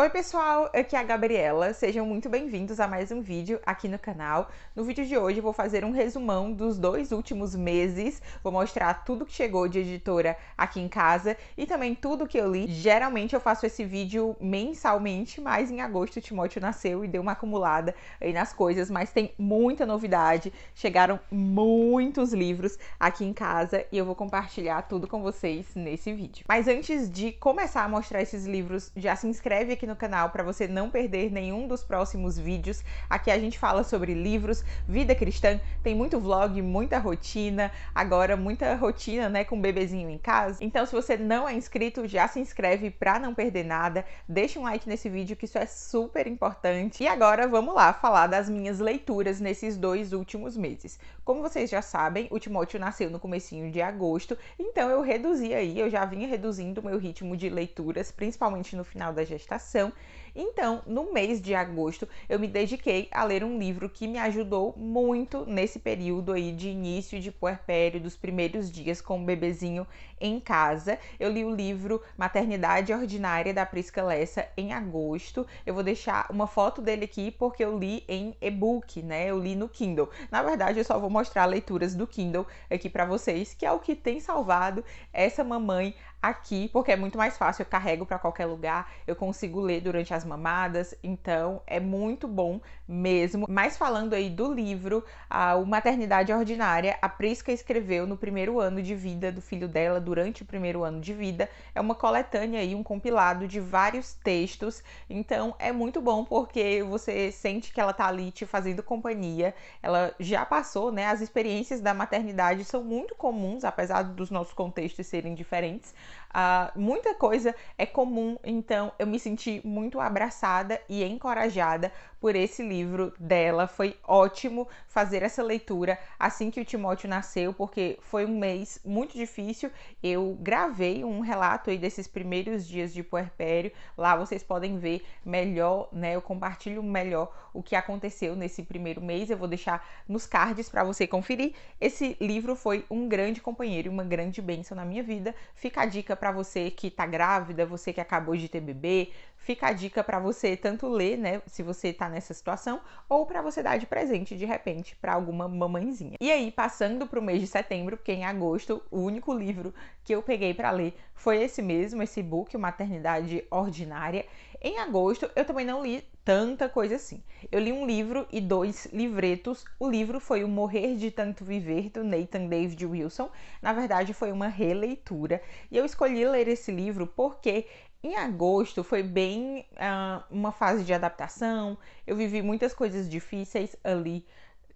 Oi pessoal, aqui é a Gabriela, sejam muito bem-vindos a mais um vídeo aqui no canal. No vídeo de hoje vou fazer um resumão dos dois últimos meses, vou mostrar tudo que chegou de editora aqui em casa e também tudo que eu li. Geralmente eu faço esse vídeo mensalmente, mas em agosto o Timóteo nasceu e deu uma acumulada aí nas coisas, mas tem muita novidade, chegaram muitos livros aqui em casa e eu vou compartilhar tudo com vocês nesse vídeo. Mas antes de começar a mostrar esses livros, já se inscreve aqui no canal para você não perder nenhum dos próximos vídeos. Aqui a gente fala sobre livros, vida cristã, tem muito vlog, muita rotina, agora muita rotina, né, com um bebezinho em casa. Então, se você não é inscrito, já se inscreve para não perder nada. Deixa um like nesse vídeo que isso é super importante. E agora vamos lá falar das minhas leituras nesses dois últimos meses. Como vocês já sabem, o Timóteo nasceu no comecinho de agosto, então eu reduzi aí, eu já vinha reduzindo o meu ritmo de leituras, principalmente no final da gestação então, então, no mês de agosto, eu me dediquei a ler um livro que me ajudou muito nesse período aí de início de puerpério, dos primeiros dias com o bebezinho em casa. Eu li o livro Maternidade Ordinária da Prisca Lessa em agosto. Eu vou deixar uma foto dele aqui porque eu li em e-book, né? Eu li no Kindle. Na verdade, eu só vou mostrar leituras do Kindle aqui para vocês, que é o que tem salvado essa mamãe aqui, porque é muito mais fácil, eu carrego para qualquer lugar, eu consigo lê durante as mamadas, então é muito bom mesmo. Mas falando aí do livro, a Maternidade Ordinária, a Prisca escreveu no primeiro ano de vida do filho dela, durante o primeiro ano de vida, é uma coletânea aí, um compilado de vários textos, então é muito bom porque você sente que ela tá ali te fazendo companhia, ela já passou, né? As experiências da maternidade são muito comuns, apesar dos nossos contextos serem diferentes. Uh, muita coisa é comum, então eu me senti muito abraçada e encorajada por esse livro dela. Foi ótimo fazer essa leitura assim que o Timóteo nasceu, porque foi um mês muito difícil. Eu gravei um relato aí desses primeiros dias de puerpério. Lá vocês podem ver melhor, né? Eu compartilho melhor o que aconteceu nesse primeiro mês. Eu vou deixar nos cards para você conferir. Esse livro foi um grande companheiro e uma grande bênção na minha vida. Fica a dica para você que tá grávida, você que acabou de ter bebê, fica a dica para você tanto ler, né, se você tá nessa situação ou para você dar de presente de repente para alguma mamãezinha. E aí, passando para o mês de setembro, porque é em agosto o único livro que eu peguei para ler foi esse mesmo, esse book, Maternidade Ordinária. Em agosto eu também não li tanta coisa assim. Eu li um livro e dois livretos. O livro foi O Morrer de Tanto Viver, do Nathan David Wilson. Na verdade, foi uma releitura. E eu escolhi ler esse livro porque em agosto foi bem uh, uma fase de adaptação. Eu vivi muitas coisas difíceis ali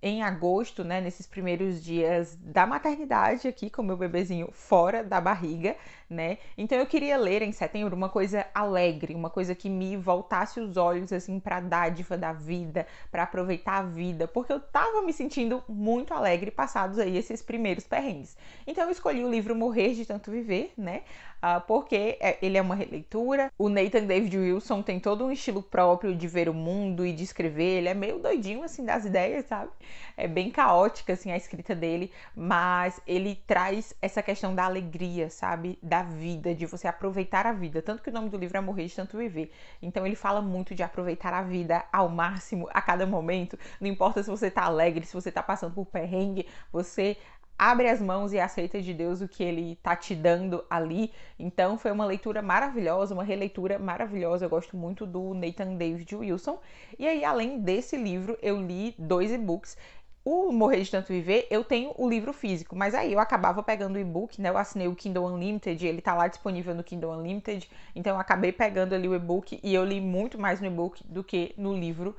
em agosto, né, nesses primeiros dias da maternidade aqui com meu bebezinho fora da barriga, né? Então eu queria ler em setembro uma coisa alegre, uma coisa que me voltasse os olhos assim para a dádiva da vida, para aproveitar a vida, porque eu tava me sentindo muito alegre passados aí esses primeiros perrengues. Então eu escolhi o livro Morrer de Tanto Viver, né? Ah, porque é, ele é uma releitura. O Nathan David Wilson tem todo um estilo próprio de ver o mundo e de escrever. Ele é meio doidinho assim das ideias, sabe? É bem caótica assim a escrita dele, mas ele traz essa questão da alegria, sabe? Da da vida, de você aproveitar a vida. Tanto que o nome do livro é Morrer de Tanto Viver. Então ele fala muito de aproveitar a vida ao máximo, a cada momento. Não importa se você tá alegre, se você tá passando por perrengue, você abre as mãos e aceita de Deus o que ele tá te dando ali. Então foi uma leitura maravilhosa, uma releitura maravilhosa. Eu gosto muito do Nathan David Wilson. E aí, além desse livro, eu li dois e-books o Morrer de Tanto Viver, eu tenho o livro físico, mas aí eu acabava pegando o e-book, né? Eu assinei o Kindle Unlimited, ele tá lá disponível no Kindle Unlimited, então eu acabei pegando ali o e-book e eu li muito mais no e-book do que no livro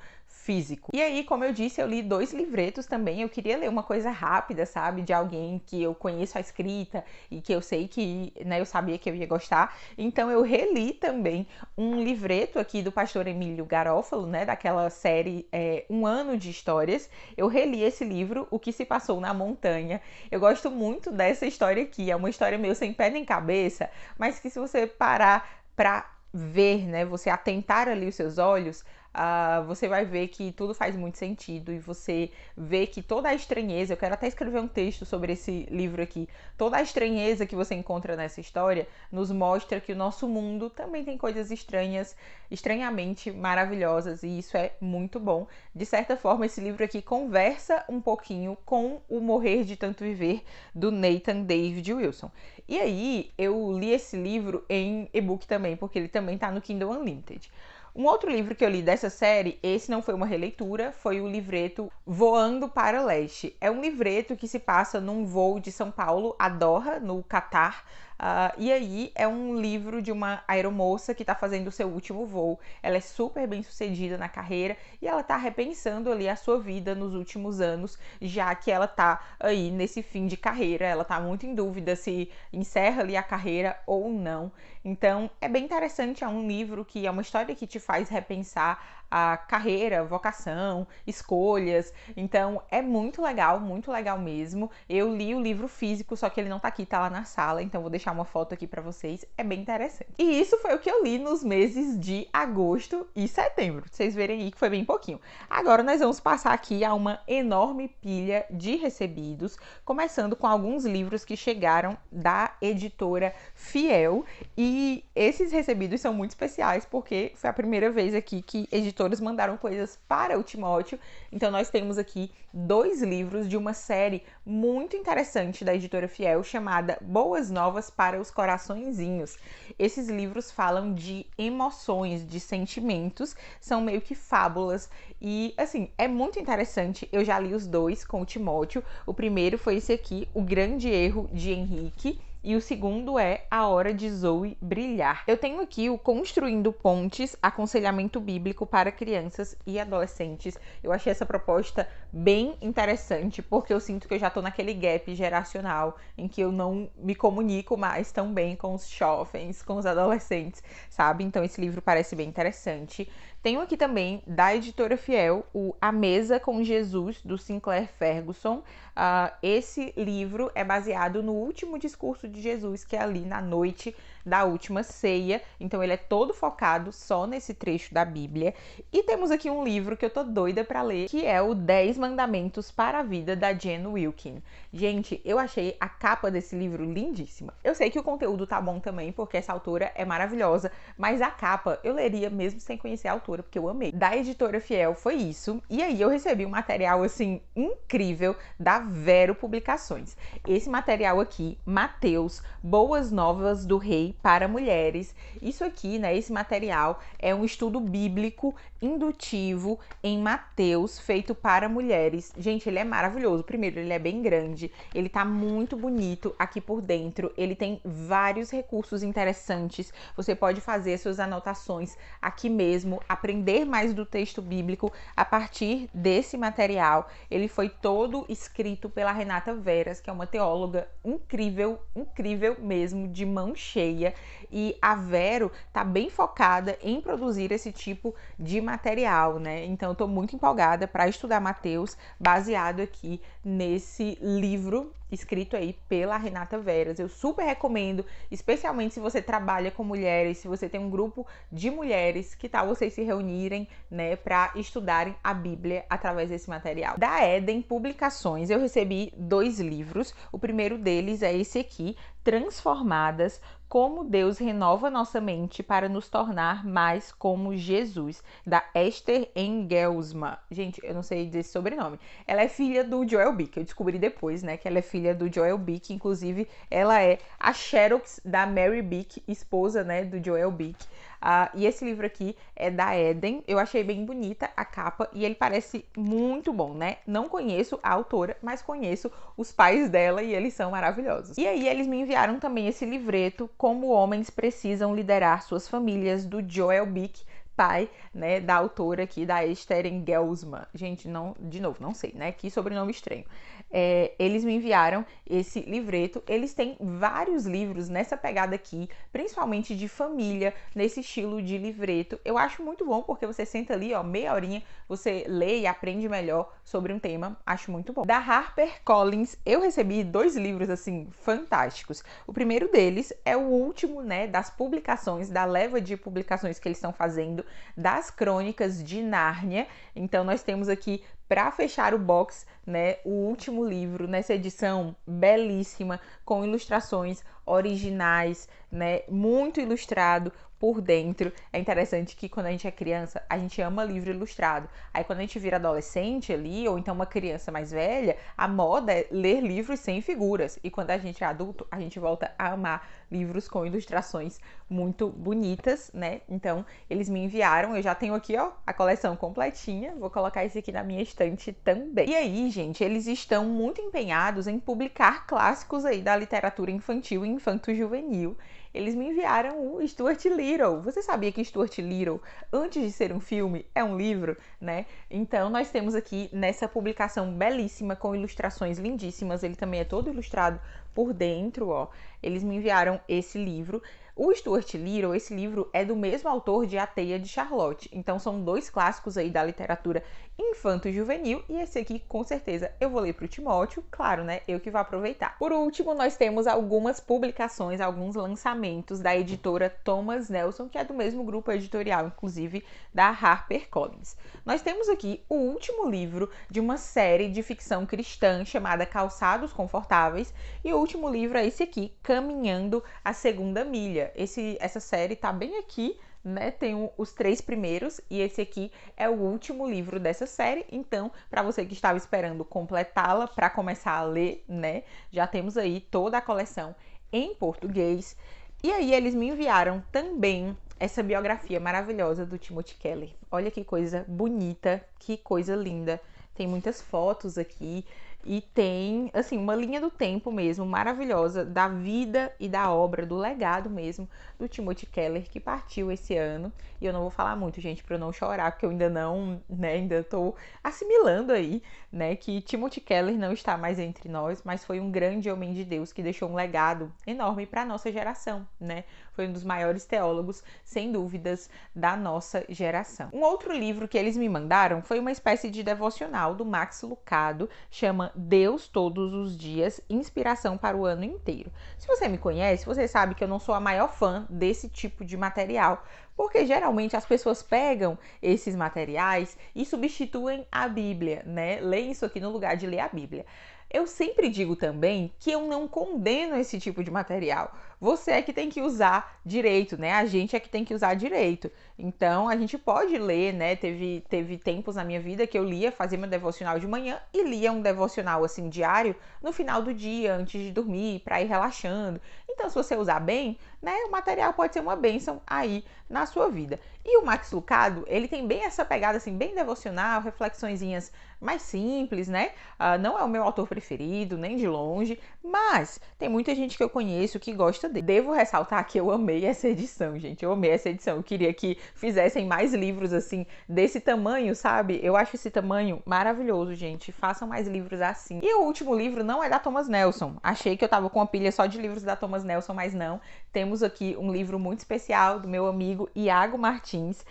físico. E aí, como eu disse, eu li dois livretos também. Eu queria ler uma coisa rápida, sabe? De alguém que eu conheço a escrita e que eu sei que, né, eu sabia que eu ia gostar. Então eu reli também um livreto aqui do pastor Emílio Garófalo, né? Daquela série é, Um Ano de Histórias. Eu reli esse livro, O Que Se Passou na Montanha. Eu gosto muito dessa história aqui. É uma história meio sem pé nem cabeça, mas que se você parar pra ver, né? Você atentar ali os seus olhos, Uh, você vai ver que tudo faz muito sentido e você vê que toda a estranheza, eu quero até escrever um texto sobre esse livro aqui, toda a estranheza que você encontra nessa história nos mostra que o nosso mundo também tem coisas estranhas, estranhamente maravilhosas e isso é muito bom. De certa forma, esse livro aqui conversa um pouquinho com o Morrer de Tanto Viver do Nathan David Wilson. E aí, eu li esse livro em e-book também, porque ele também está no Kindle Unlimited. Um outro livro que eu li dessa série, esse não foi uma releitura, foi o livreto Voando para o Leste. É um livreto que se passa num voo de São Paulo a Doha, no Catar, Uh, e aí é um livro de uma aeromoça que está fazendo o seu último voo. Ela é super bem sucedida na carreira e ela está repensando ali a sua vida nos últimos anos, já que ela está aí nesse fim de carreira. Ela está muito em dúvida se encerra ali a carreira ou não. Então é bem interessante. É um livro que é uma história que te faz repensar a carreira, vocação, escolhas. Então é muito legal, muito legal mesmo. Eu li o livro físico, só que ele não está aqui, está lá na sala, então vou deixar deixar uma foto aqui para vocês, é bem interessante. E isso foi o que eu li nos meses de agosto e setembro. Vocês verem aí que foi bem pouquinho. Agora nós vamos passar aqui a uma enorme pilha de recebidos, começando com alguns livros que chegaram da editora Fiel. E esses recebidos são muito especiais porque foi a primeira vez aqui que editoras mandaram coisas para o Timóteo. Então nós temos aqui dois livros de uma série muito interessante da editora Fiel chamada Boas Novas para os coraçõezinhos. Esses livros falam de emoções, de sentimentos, são meio que fábulas e assim, é muito interessante. Eu já li os dois com o Timóteo. O primeiro foi esse aqui, O Grande Erro de Henrique e o segundo é A Hora de Zoe Brilhar. Eu tenho aqui o Construindo Pontes, Aconselhamento Bíblico para Crianças e Adolescentes. Eu achei essa proposta bem interessante, porque eu sinto que eu já tô naquele gap geracional em que eu não me comunico mais tão bem com os jovens, com os adolescentes, sabe? Então esse livro parece bem interessante. Tenho aqui também, da editora Fiel, o A Mesa com Jesus, do Sinclair Ferguson. Uh, esse livro é baseado no último discurso de Jesus, que é ali na noite da última ceia. Então, ele é todo focado só nesse trecho da Bíblia. E temos aqui um livro que eu tô doida para ler, que é o 10 Mandamentos para a Vida, da Jen Wilkin. Gente, eu achei a capa desse livro lindíssima. Eu sei que o conteúdo tá bom também, porque essa autora é maravilhosa, mas a capa eu leria mesmo sem conhecer a autora leitura, porque eu amei. Da editora Fiel foi isso. E aí eu recebi um material assim incrível da Vero Publicações. Esse material aqui, Mateus, Boas Novas do Rei para Mulheres. Isso aqui, né, esse material é um estudo bíblico indutivo em Mateus feito para mulheres. Gente, ele é maravilhoso. Primeiro, ele é bem grande, ele tá muito bonito aqui por dentro. Ele tem vários recursos interessantes. Você pode fazer suas anotações aqui mesmo, a aprender mais do texto bíblico a partir desse material. Ele foi todo escrito pela Renata Veras, que é uma teóloga incrível, incrível mesmo, de mão cheia. E a Vero tá bem focada em produzir esse tipo de material, né? Então eu tô muito empolgada para estudar Mateus baseado aqui nesse livro escrito aí pela Renata Veras. Eu super recomendo, especialmente se você trabalha com mulheres, se você tem um grupo de mulheres, que tal vocês se reunirem, né, para estudarem a Bíblia através desse material. Da Eden Publicações, eu recebi dois livros. O primeiro deles é esse aqui, transformadas, como Deus renova nossa mente para nos tornar mais como Jesus, da Esther Engelsma. Gente, eu não sei dizer esse sobrenome. Ela é filha do Joel Bick, eu descobri depois, né, que ela é filha do Joel Bick, inclusive ela é a Xerox da Mary Bick, esposa, né, do Joel Bick. Uh, e esse livro aqui é da Eden. Eu achei bem bonita a capa e ele parece muito bom, né? Não conheço a autora, mas conheço os pais dela e eles são maravilhosos. E aí eles me enviaram também esse livreto Como Homens Precisam Liderar Suas Famílias, do Joel Bick pai, né, da autora aqui, da Esther Engelsman. Gente, não, de novo, não sei, né? Que sobrenome estranho. É, eles me enviaram esse livreto. Eles têm vários livros nessa pegada aqui, principalmente de família, nesse estilo de livreto. Eu acho muito bom porque você senta ali, ó, meia horinha, você lê e aprende melhor sobre um tema. Acho muito bom. Da Harper Collins, eu recebi dois livros assim fantásticos. O primeiro deles é o último, né, das publicações da leva de publicações que eles estão fazendo das Crônicas de Nárnia. Então, nós temos aqui para fechar o box, né, o último livro nessa edição belíssima com ilustrações originais, né, muito ilustrado por dentro. É interessante que quando a gente é criança, a gente ama livro ilustrado. Aí quando a gente vira adolescente ali, ou então uma criança mais velha, a moda é ler livros sem figuras. E quando a gente é adulto, a gente volta a amar livros com ilustrações muito bonitas, né? Então, eles me enviaram, eu já tenho aqui, ó, a coleção completinha. Vou colocar esse aqui na minha estante bastante também. E aí, gente, eles estão muito empenhados em publicar clássicos aí da literatura infantil e infanto-juvenil. Eles me enviaram o Stuart Little. Você sabia que Stuart Little, antes de ser um filme, é um livro, né? Então, nós temos aqui nessa publicação belíssima, com ilustrações lindíssimas. Ele também é todo ilustrado por dentro, ó. Eles me enviaram esse livro. O Stuart Little, esse livro é do mesmo autor de A Teia de Charlotte. Então são dois clássicos aí da literatura infanto-juvenil e esse aqui com certeza eu vou ler para o Timóteo, claro, né? Eu que vou aproveitar. Por último, nós temos algumas publicações, alguns lançamentos da editora Thomas Nelson, que é do mesmo grupo editorial, inclusive, da Harper Collins. Nós temos aqui o último livro de uma série de ficção cristã chamada Calçados Confortáveis e o último livro é esse aqui, Caminhando a Segunda Milha esse, essa série tá bem aqui, né? Tem um, os três primeiros e esse aqui é o último livro dessa série. Então, para você que estava esperando completá-la para começar a ler, né? Já temos aí toda a coleção em português. E aí eles me enviaram também essa biografia maravilhosa do Timothy Kelly. Olha que coisa bonita, que coisa linda. Tem muitas fotos aqui. E tem, assim, uma linha do tempo mesmo maravilhosa da vida e da obra, do legado mesmo do Timothy Keller, que partiu esse ano. E eu não vou falar muito, gente, para eu não chorar, porque eu ainda não, né, ainda tô assimilando aí, né, que Timothy Keller não está mais entre nós, mas foi um grande homem de Deus que deixou um legado enorme para nossa geração, né? Foi um dos maiores teólogos, sem dúvidas, da nossa geração. Um outro livro que eles me mandaram foi uma espécie de devocional do Max Lucado, chama Deus Todos os Dias Inspiração para o Ano Inteiro. Se você me conhece, você sabe que eu não sou a maior fã desse tipo de material, porque geralmente as pessoas pegam esses materiais e substituem a Bíblia, né? Leem isso aqui no lugar de ler a Bíblia. Eu sempre digo também que eu não condeno esse tipo de material. Você é que tem que usar direito, né? A gente é que tem que usar direito. Então, a gente pode ler, né? Teve, teve tempos na minha vida que eu lia, fazia meu devocional de manhã e lia um devocional assim diário no final do dia, antes de dormir, para ir relaxando. Então, se você usar bem, né, o material pode ser uma bênção aí na sua vida. E o Max Lucado, ele tem bem essa pegada assim, bem devocional, reflexõezinhas mais simples, né? Uh, não é o meu autor preferido, nem de longe, mas tem muita gente que eu conheço que gosta dele. Devo ressaltar que eu amei essa edição, gente. Eu amei essa edição. Eu queria que fizessem mais livros assim, desse tamanho, sabe? Eu acho esse tamanho maravilhoso, gente. Façam mais livros assim. E o último livro não é da Thomas Nelson. Achei que eu tava com uma pilha só de livros da Thomas Nelson, mas não. Temos aqui um livro muito especial do meu amigo amigo Iago Martins,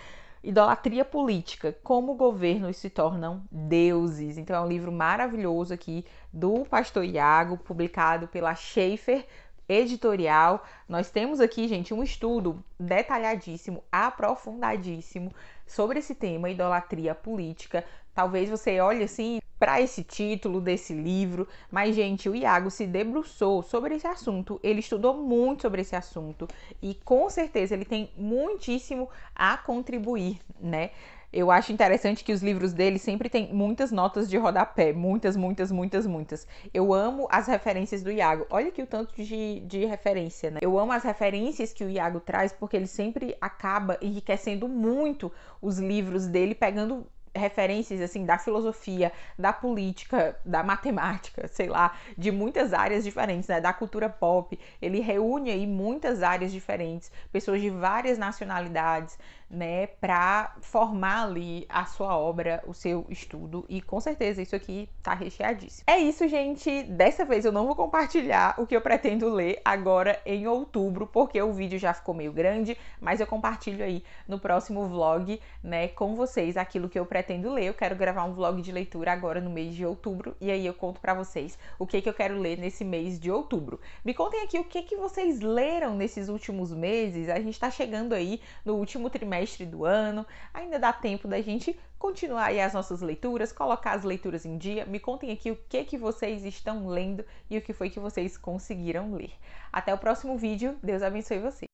Idolatria Política: Como Governos se Tornam Deuses. Então, é um livro maravilhoso aqui do pastor Iago, publicado pela Schaefer Editorial. Nós temos aqui, gente, um estudo detalhadíssimo, aprofundadíssimo sobre esse tema, idolatria política. Talvez você olhe assim para esse título desse livro, mas gente, o Iago se debruçou sobre esse assunto, ele estudou muito sobre esse assunto e com certeza ele tem muitíssimo a contribuir, né? Eu acho interessante que os livros dele sempre tem muitas notas de rodapé, muitas, muitas, muitas, muitas. Eu amo as referências do Iago. Olha aqui o tanto de, de referência, né? Eu amo as referências que o Iago traz, porque ele sempre acaba enriquecendo muito os livros dele, pegando referências assim da filosofia, da política, da matemática, sei lá, de muitas áreas diferentes, né, da cultura pop. Ele reúne aí muitas áreas diferentes, pessoas de várias nacionalidades, né, para formar ali a sua obra, o seu estudo e com certeza isso aqui tá recheadíssimo. É isso, gente. Dessa vez eu não vou compartilhar o que eu pretendo ler agora em outubro, porque o vídeo já ficou meio grande, mas eu compartilho aí no próximo vlog, né, com vocês aquilo que eu pretendo pretendo ler. Eu quero gravar um vlog de leitura agora no mês de outubro e aí eu conto para vocês o que que eu quero ler nesse mês de outubro. Me contem aqui o que que vocês leram nesses últimos meses. A gente tá chegando aí no último trimestre do ano. Ainda dá tempo da gente continuar aí as nossas leituras, colocar as leituras em dia. Me contem aqui o que que vocês estão lendo e o que foi que vocês conseguiram ler. Até o próximo vídeo. Deus abençoe vocês.